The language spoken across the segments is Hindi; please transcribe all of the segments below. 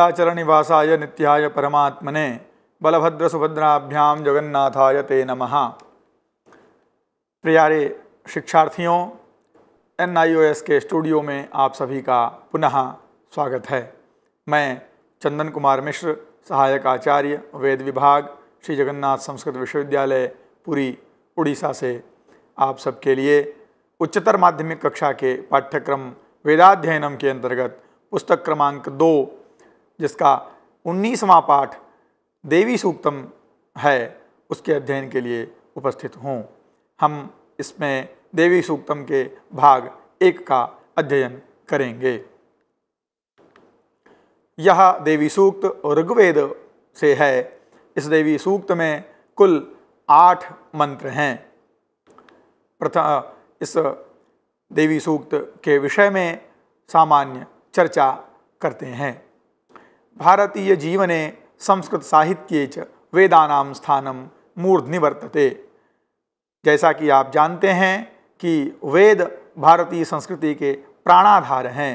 नीलाचल निय नित्याय परमात्मने बलभद्र सुभद्राभ्याम जगन्नाथाय ते नम प्रियारे शिक्षार्थियों एन के स्टूडियो में आप सभी का पुनः स्वागत है मैं चंदन कुमार मिश्र सहायक आचार्य वेद विभाग श्री जगन्नाथ संस्कृत विश्वविद्यालय पूरी उड़ीसा से आप सबके लिए उच्चतर माध्यमिक कक्षा के पाठ्यक्रम वेदाध्ययनम के अंतर्गत पुस्तक क्रमांक दो जिसका उन्नीसवां पाठ देवी सूक्तम है उसके अध्ययन के लिए उपस्थित हूँ हम इसमें देवी सूक्तम के भाग एक का अध्ययन करेंगे यह देवी सूक्त ऋग्वेद से है इस देवी सूक्त में कुल आठ मंत्र हैं प्रथम इस देवी सूक्त के विषय में सामान्य चर्चा करते हैं भारतीय संस्कृत संस्कृतसाहित्ये च वेदानां स्थानं मूर्धनि वर्तते जैसा कि आप जानते हैं कि वेद भारतीय संस्कृति के प्राणाधार हैं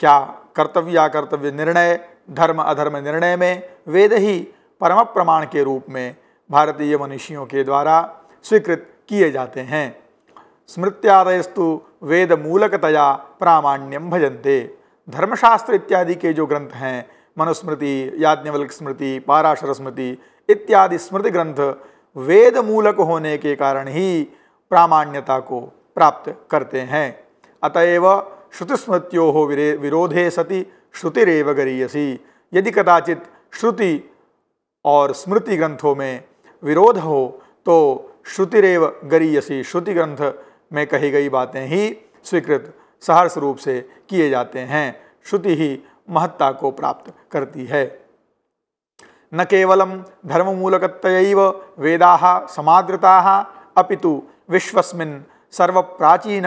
क्या कर्तव्य कर्तव्य निर्णय धर्म अधर्म निर्णय में वेद ही परम प्रमाण के रूप में भारतीय मनुष्यों के द्वारा स्वीकृत किए जाते हैं स्मृत्यादयस्तु वेद मूलकतया प्रामाण्यम भजन्ते धर्मशास्त्र इत्यादि के जो ग्रंथ हैं मनुस्मृति याज्ञवल्क स्मृति पाराशर स्मृति इत्यादि स्मृति ग्रंथ वेद मूलक होने के कारण ही प्रामाण्यता को प्राप्त करते हैं अतएव श्रुतिस्मृत्यो हो विरे विरोधे सति श्रुतिरव गरीयसी यदि कदाचित श्रुति और स्मृति ग्रंथों में विरोध हो तो श्रुतिरेव गरीयसी श्रुति ग्रंथ में कही गई बातें ही स्वीकृत सहर्ष रूप से किए जाते हैं श्रुति ही महत्ता को प्राप्त करती है न केवलम धर्ममूलकत वेदा तो अपितु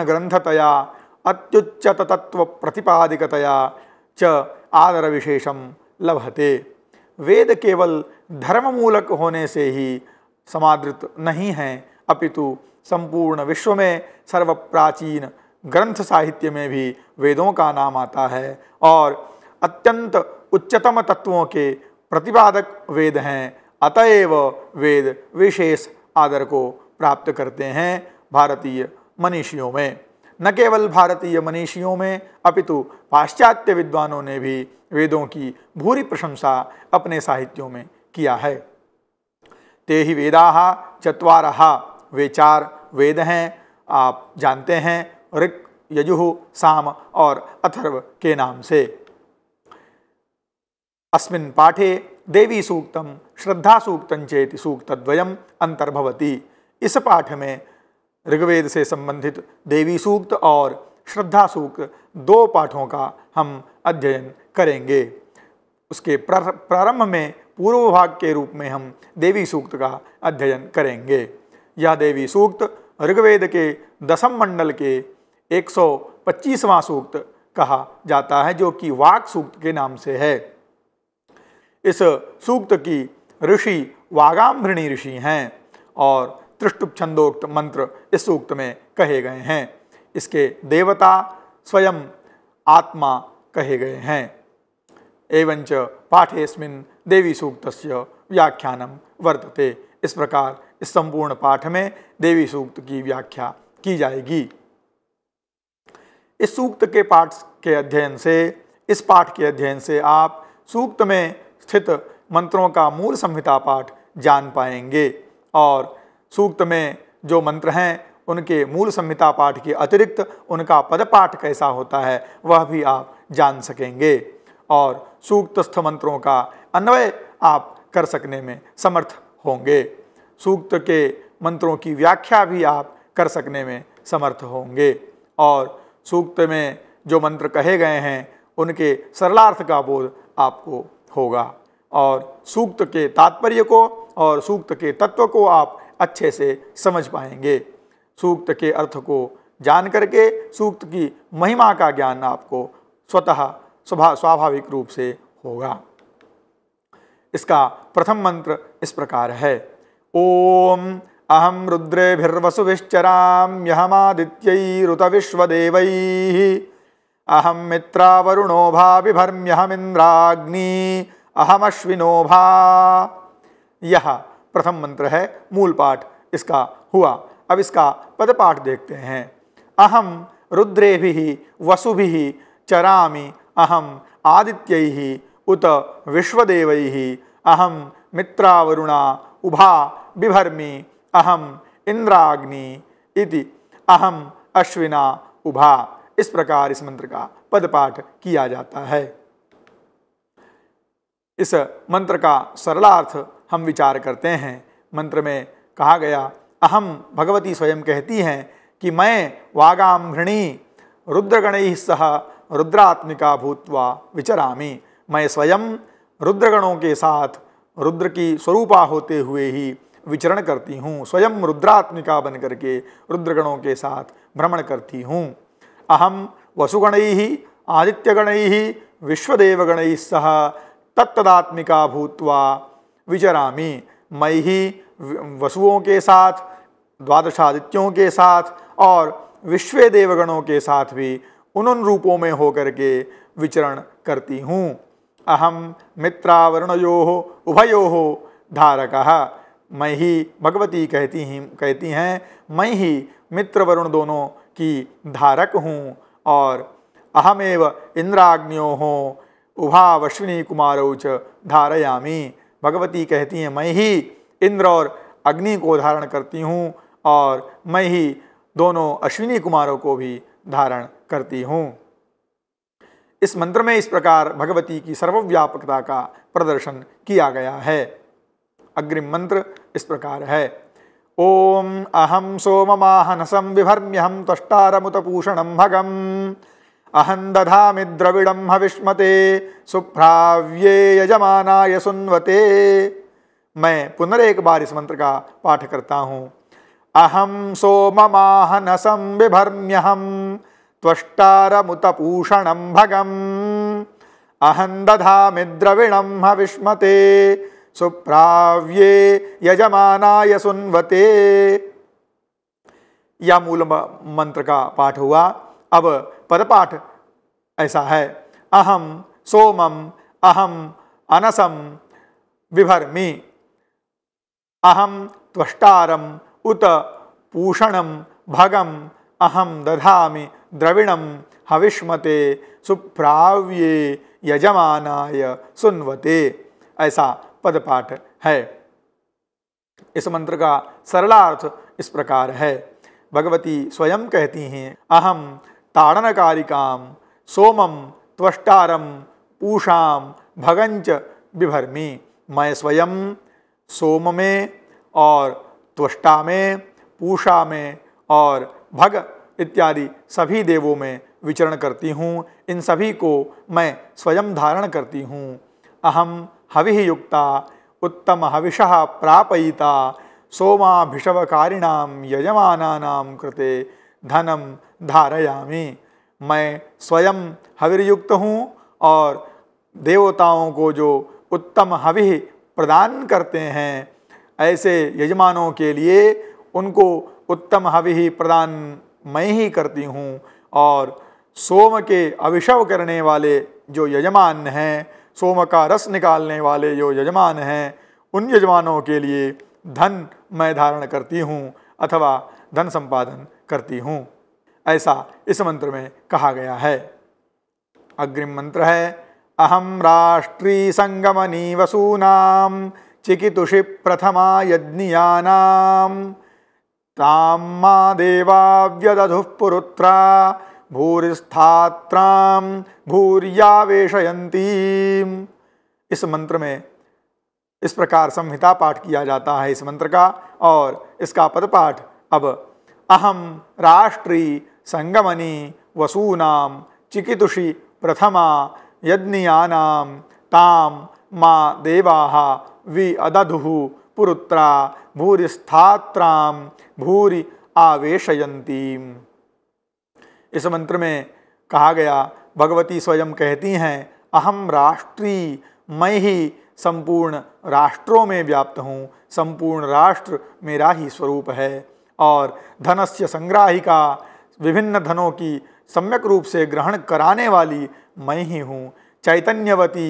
ग्रंथतया अत्युच्चतत्व प्रतिपादिकतया च आदर विशेष लभते वेद केवल धर्ममूलक होने से ही समादृत नहीं है अपितु संपूर्ण विश्व में सर्वप्राचीन ग्रंथ साहित्य में भी वेदों का नाम आता है और अत्यंत उच्चतम तत्वों के प्रतिपादक वेद हैं अतएव वेद विशेष आदर को प्राप्त करते हैं भारतीय मनीषियों में न केवल भारतीय मनीषियों में अपितु पाश्चात्य विद्वानों ने भी वेदों की भूरी प्रशंसा अपने साहित्यों में किया है ते ही वेदा चतवार वे चार वेद हैं आप जानते हैं ऋक यजुह साम और अथर्व के नाम से अस्मिन् पाठे देवी सूक्तम श्रद्धा सूक्तम चेति सूक्तद्वयम अंतर्भवती इस पाठ में ऋग्वेद से संबंधित देवी सूक्त और श्रद्धा सूक्त दो पाठों का हम अध्ययन करेंगे उसके प्रारंभ में पूर्व भाग के रूप में हम देवी सूक्त का अध्ययन करेंगे यह देवी सूक्त ऋग्वेद के दसम मंडल के 125वां सूक्त कहा जाता है जो कि वाक सूक्त के नाम से है इस सूक्त की ऋषि वागाम्भृणी ऋषि हैं और त्रिष्टुप छंदोक्त मंत्र इस सूक्त में कहे गए हैं इसके देवता स्वयं आत्मा कहे गए हैं एवं च पाठेस्मिन देवी सूक्त व्याख्यानम वर्तते इस प्रकार इस संपूर्ण पाठ में देवी सूक्त की व्याख्या की जाएगी इस सूक्त के पाठ के अध्ययन से इस पाठ के अध्ययन से आप सूक्त में स्थित मंत्रों का मूल संहिता पाठ जान पाएंगे और सूक्त में जो मंत्र हैं उनके मूल संहिता पाठ के अतिरिक्त उनका पद पाठ कैसा होता है वह भी आप जान सकेंगे और सूक्तस्थ मंत्रों का अन्वय आप कर सकने में समर्थ होंगे सूक्त के मंत्रों की व्याख्या भी आप कर सकने में समर्थ होंगे और सूक्त में जो मंत्र कहे गए हैं उनके सरलार्थ का बोध आपको होगा और सूक्त के तात्पर्य को और सूक्त के तत्व को आप अच्छे से समझ पाएंगे सूक्त के अर्थ को जान करके सूक्त की महिमा का ज्ञान आपको स्वतः स्वभा स्वाभाविक रूप से होगा इसका प्रथम मंत्र इस प्रकार है ओम अहम रुद्रेभिर्वसुभिश्चराम्यहमादित्यैरुत विश्वदेवैः अहम मित्रावरुणो भा विभर्म्यहमिंद्राग्नि अहमश्विनो भा यह प्रथम मंत्र है मूल पाठ इसका हुआ अब इसका पद पाठ देखते हैं अहम रुद्रे भी वसु भी चरामी अहम आदित्य उत विश्वदेव अहम मित्रावरुणा उभा बिभर्मी अहम इंद्राग्नि इति अहम अश्विना उभा इस प्रकार इस मंत्र का पदपाठ किया जाता है इस मंत्र का सरलार्थ हम विचार करते हैं मंत्र में कहा गया अहम भगवती स्वयं कहती हैं कि मैं वागामृणी रुद्रगण सह रुद्रात्मिका भूतवा विचरामी मैं स्वयं रुद्रगणों के साथ रुद्र की स्वरूपा होते हुए ही विचरण करती हूँ स्वयं रुद्रात्मिका बन करके रुद्रगणों के साथ भ्रमण करती हूँ अहम वसुगण आदित्यगण विश्वदेवगण सह तत्दात्मिका भूत विचरा मई ही वसुओं के साथ द्वादशादित्यों के साथ और विश्व देवगणों के साथ भी उन उन रूपों में होकर के विचरण करती हूँ अहम मित्रावरणयो उभयो धारक मैं ही भगवती कहती ही कहती हैं मैं ही मित्र वरुण दोनों की धारक हूँ और अहमेव इंद्राग्नियो हो उभावश्विनी कुमारौ धारयामी भगवती कहती हैं मैं ही इंद्र और अग्नि को धारण करती हूँ और मैं ही दोनों अश्विनी कुमारों को भी धारण करती हूँ इस मंत्र में इस प्रकार भगवती की सर्वव्यापकता का प्रदर्शन किया गया है अग्रिम मंत्र इस प्रकार है ओम ॐ अहं सोममाहनसं विभर्म्यहं त्वष्टारमुतपूषणं भगम अहं दधा द्रविडम हविष्मते सुभ्राव्ये यजमानाय सुन्वते मैं पुनरेक बार इस मंत्र का पाठ करता हूँ अहम सोम सोममाहनसं विभर्म्यहं त्वष्टारमुतपूषणं भगम अहं दधा द्रविणं हविष्मते सुप्राव्ये यजमानाय सुन्वते यह मूल मंत्र का पाठ हुआ अब पदपाठ ऐसा है अहम सोमम अहम अनसम विभर्मी अहम त्वष्टारम उत पूषणम भगम अहम दधामि द्रविणम हविष्मते सुप्राव्ये यजमानाय सुन्वते ऐसा पदपाठ है इस मंत्र का सरलार्थ इस प्रकार है भगवती स्वयं कहती हैं अहम ताड़नकारिकाम सोमम त्वष्टारम पूषाम भगंच विभर्मी मैं स्वयं सोम में और त्वष्टा में पूषा में और भग इत्यादि सभी देवों में विचरण करती हूँ इन सभी को मैं स्वयं धारण करती हूँ अहम हवि युक्ता उत्तम हविष प्रापयिता सोमाभिषवकारिणाम यजमानानाम कृते धनम धारयामी मैं स्वयं हविर्युक्त हूँ और देवताओं को जो उत्तम हवि प्रदान करते हैं ऐसे यजमानों के लिए उनको उत्तम हवि प्रदान मैं ही करती हूँ और सोम के अभिषव करने वाले जो यजमान हैं सोम का रस निकालने वाले जो यजमान हैं उन यजमानों के लिए धन मैं धारण करती हूँ अथवा धन संपादन करती हूँ ऐसा इस मंत्र में कहा गया है अग्रिम मंत्र है अहम राष्ट्रीय संगमनी वसूनाम चिकितुषि प्रथमा यज्ञियानाम तामा देवा व्यदधुः पुरुत्रा भूरिस्थात्राम भूरियावेशयती इस मंत्र में इस प्रकार संहिता पाठ किया जाता है इस मंत्र का और इसका पदपाठ अब अहम राष्ट्री संगमनी वसूनाम चिकितुषी प्रथमा यज्ञियानाम ताम माँ देवाः वि अदधु पुरुत्रा भूरिस्थात्राम भूरि आवेशयंतीम इस मंत्र में कहा गया भगवती स्वयं कहती हैं अहम राष्ट्रीय मैं ही संपूर्ण राष्ट्रों में व्याप्त हूँ संपूर्ण राष्ट्र मेरा ही स्वरूप है और धनस्य संग्राहिका विभिन्न धनों की सम्यक रूप से ग्रहण कराने वाली मैं ही हूँ चैतन्यवती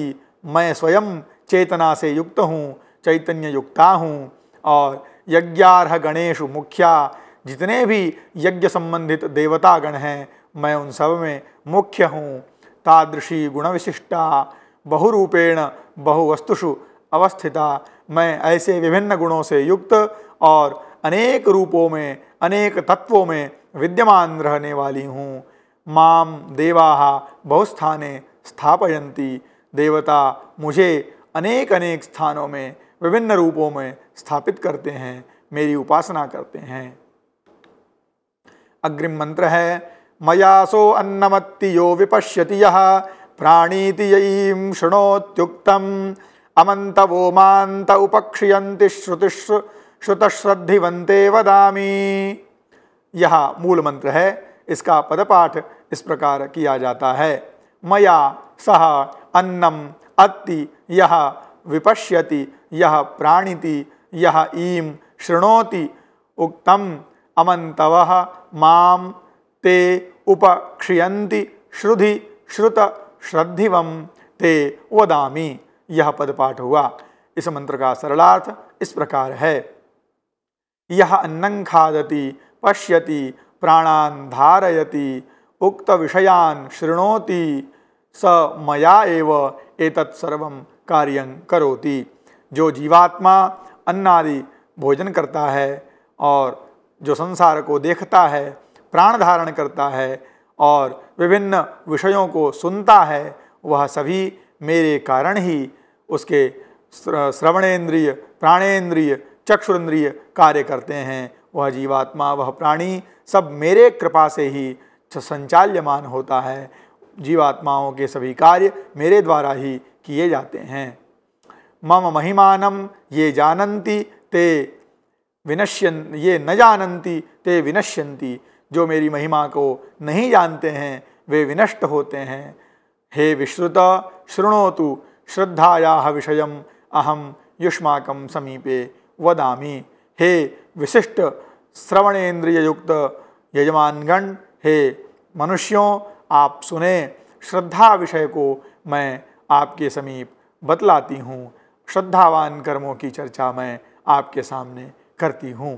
मैं स्वयं चेतना से युक्त हूँ चैतन्य युक्ता हूँ और यज्ञारह गणेश मुख्या जितने भी यज्ञ संबंधित देवतागण हैं मैं उन सब में मुख्य हूँ तादृशी गुण विशिष्टा बहुरूपेण बहुवस्तुषु अवस्थिता मैं ऐसे विभिन्न गुणों से युक्त और अनेक रूपों में अनेक तत्वों में विद्यमान रहने वाली हूँ माम देवा बहुस्थाने स्थापयती देवता मुझे अनेक अनेक स्थानों में विभिन्न रूपों में स्थापित करते हैं मेरी उपासना करते हैं अग्रिम मंत्र है मयासो अन्नमत्ति यो विपश्यति यः प्राणीति यीं शृणोत्युक्तम् अमन्तवोमान्त उपक्षीयन्ति श्रुतिश्रु श्रुतश्रद्धिवंते वदामी यह मूल मंत्र है इसका पदपाठ इस प्रकार किया जाता है मया सह अन्नम अति यह विपश्यति यह प्राणीति यह ईम शृणोति उक्तम अमंतव माम ते उपक्षियंति श्रुधि श्रुत श्रद्धिवम ते वदामी यह पद पाठ हुआ इस मंत्र का सरलार्थ इस प्रकार है यह अन्नं खादति पश्यति प्राणान धारयति उक्त विषयान शृणोति स मया एव एतत् सर्वं कार्यं करोति जो जीवात्मा अन्नादि भोजन करता है और जो संसार को देखता है प्राण धारण करता है और विभिन्न विषयों को सुनता है वह सभी मेरे कारण ही उसके श्रवणेन्द्रिय प्राणेन्द्रिय चक्षुरेन्द्रिय कार्य करते हैं वह जीवात्मा वह प्राणी सब मेरे कृपा से ही संचाल्यमान होता है जीवात्माओं के सभी कार्य मेरे द्वारा ही किए जाते हैं मम महिमानम ये जानती ते विनश्य ये न जानती ते विनश्यंती जो मेरी महिमा को नहीं जानते हैं वे विनष्ट होते हैं हे विश्रुत शृणोतु श्रद्धाया विषय अहम युष्माक समीपे वदामि हे विशिष्ट श्रवणेन्द्रियुक्त यजमानगण हे मनुष्यों आप सुने श्रद्धा विषय को मैं आपके समीप बतलाती हूँ श्रद्धावान कर्मों की चर्चा मैं आपके सामने करती हूँ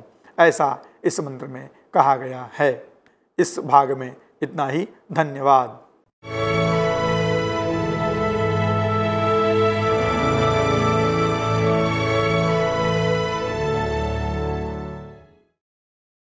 ऐसा इस मंत्र में कहा गया है इस भाग में इतना ही धन्यवाद